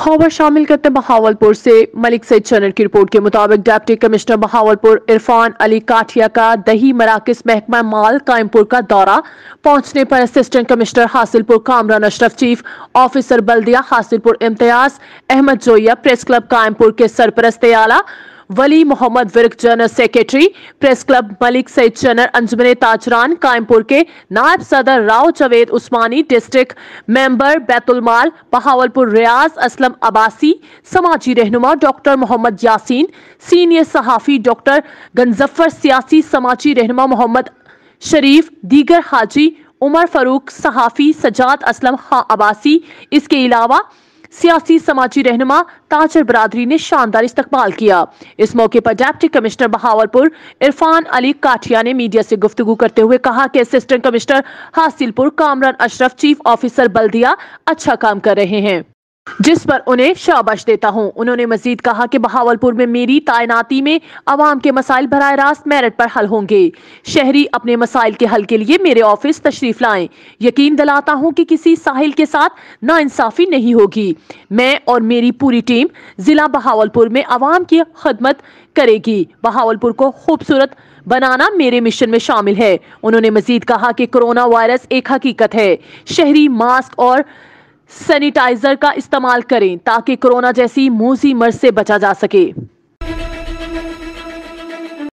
खबर शामिल करते हैं बहावलपुर से मलिक सैद चनर की रिपोर्ट के मुताबिक डेप्टी कमिश्नर बहावलपुर इरफान अली काठिया का दही मराकज महकमा माल कायमपुर का दौरा पहुंचने पर assistant commissioner Hasilpur Kamran Ashraf chief officer बल्दिया हासिलपुर इम्तियाज अहमद जोया प्रेस क्लब कायमपुर के सरपरस्त आला Wali Mohammad Virk general secretary press club Malik Saeed general अंजमन ताजरान कायमपुर के नायब सदर राव जवेद उस्मानी डिस्ट्रिक्ट मेंबर बैतुलमाल बहावलपुर रियाज असलम अबासी समाजी रहनुमा डॉक्टर मोहम्मद यासीन सीनियर सहाफ़ी डॉक्टर गंजफर सियासी समाजी रहनुमा मोहम्मद शरीफ दीगर हाजी उमर फरूक सहाफ़ी सजाद असलम खां अबासी इसके अलावा सियासी समाजी रहनुमा ताजर बरादरी ने शानदार इस्तकबाल किया इस मौके पर डेप्टी कमिश्नर बहावलपुर इरफान अली काठिया ने मीडिया से गुफ्तु करते हुए कहा कि assistant commissioner Hasilpur Kamran Ashraf chief officer बल्दिया अच्छा काम कर रहे हैं जिस पर उन्हें शाबाश देता हूं उन्होंने मजीद कहा कि बहावलपुर में मेरी तैनाती में आवाम के मसाइल बर रास्त मेरठ पर हल होंगे शहरी अपने मसाइल के हल के लिए मेरे ऑफिस तशरीफ लाएं यकीन दिलाता हूं कि किसी साहिल के साथ इंसाफी नहीं होगी मैं और मेरी पूरी टीम ज़िला बहावलपुर में आवाम की खदमत करेगी बहावलपुर को खूबसूरत बनाना मेरे मिशन में शामिल है उन्होंने मजीद कहा कि कोरोना वायरस एक हकीकत है शहरी मास्क और सैनिटाइजर का इस्तेमाल करें ताकि कोरोना जैसी मूसी मर्ज से बचा जा सके